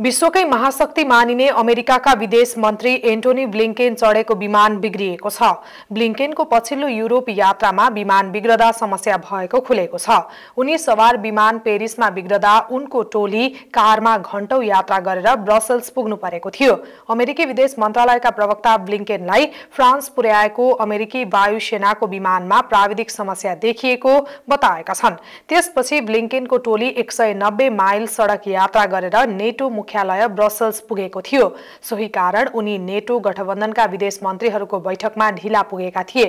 विश्वकै महाशक्ति मानिने अमेरिकाका विदेश मन्त्री एन्टोनी ब्लिङ्केन चढेको विमान बिग्रिएको छ ब्लिङ्केनको पछिल्लो युरोप यात्रामा विमान बिग्रदा समस्या भएको खुलेको छ उनी सवार विमान पेरिसमा बिग्रदा उनको टोली कारमा घन्टौँ यात्रा गरेर ब्रसल्स पुग्नु परेको थियो अमेरिकी विदेश मन्त्रालयका प्रवक्ता ब्लिङ्केनलाई फ्रान्स पुर्याएको अमेरिकी वायुसेनाको विमानमा प्राविधिक समस्या देखिएको बताएका छन् त्यसपछि ब्लिङ्केनको टोली एक माइल सडक यात्रा गरेर नेटो मुख्यालय ब्रसल्स पुगेको थियो सोही कारण उनी नेटो गठबन्धनका विदेश मन्त्रीहरूको बैठकमा ढिला पुगेका थिए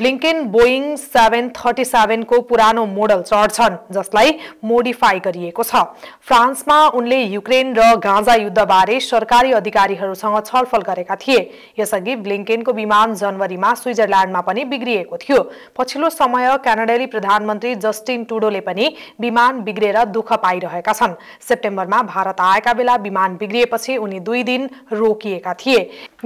ब्लिङ्किन बोइङ सेभेन थर्टी सेभेनको पुरानो मोडल चढ्छन् जसलाई मोडिफाई गरिएको छ फ्रान्समा उनले युक्रेन र गाँजा युद्धबारे सरकारी अधिकारीहरूसँग छलफल गरेका थिए यसअघि ब्लिङ्किनको विमान जनवरीमा स्विजरल्याण्डमा पनि बिग्रिएको थियो पछिल्लो समय क्यानाडाली प्रधानमन्त्री जस्टिन टुडोले पनि विमान बिग्रेर दुःख पाइरहेका छन् सेप्टेम्बरमा भारत आएका बेला विमान बिग्रिएपछि उनी दुई दिन रोकिएका थिए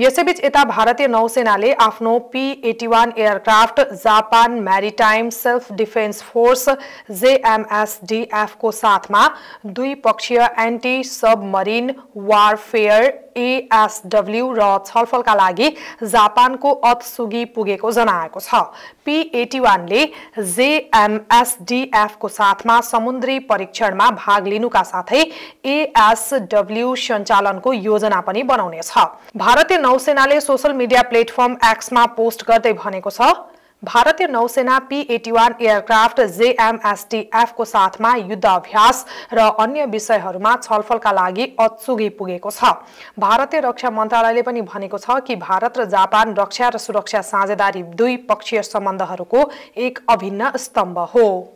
यसैबीच यता भारतीय नौसेनाले आफ्नो P eighty one aircraft aircraft Japan maritime self defence force JMSDF को साथमा द्विपक्षीय एन्टी सबमरिन वारफेयर एएसडब्ल्यू र छलफलका लागि जापानको अत्सुगी पुगेको जनाएको छ पी एटी वानले जेएमएसडिएफको साथमा समुद्री परीक्षणमा भाग लिनुका साथै एएसडब्ल्यू सञ्चालनको योजना पनि बनाउनेछ भारतीय नौसेनाले सोसल मिडिया प्लेटफर्म एक्समा पोस्ट गर्दै भनेको छ भारतीय नौसेना पी एटी वान एयरक्राफ्ट जेएमएसटीएफको साथमा युद्ध अभ्यास र अन्य विषयहरूमा छलफलका लागि अचुगी पुगेको छ भारतीय रक्षा मन्त्रालयले पनि भनेको छ कि भारत र जापान रक्षा र सुरक्षा साझेदारी दुई पक्षीय सम्बन्धहरूको एक अभिन्न स्तम्भ हो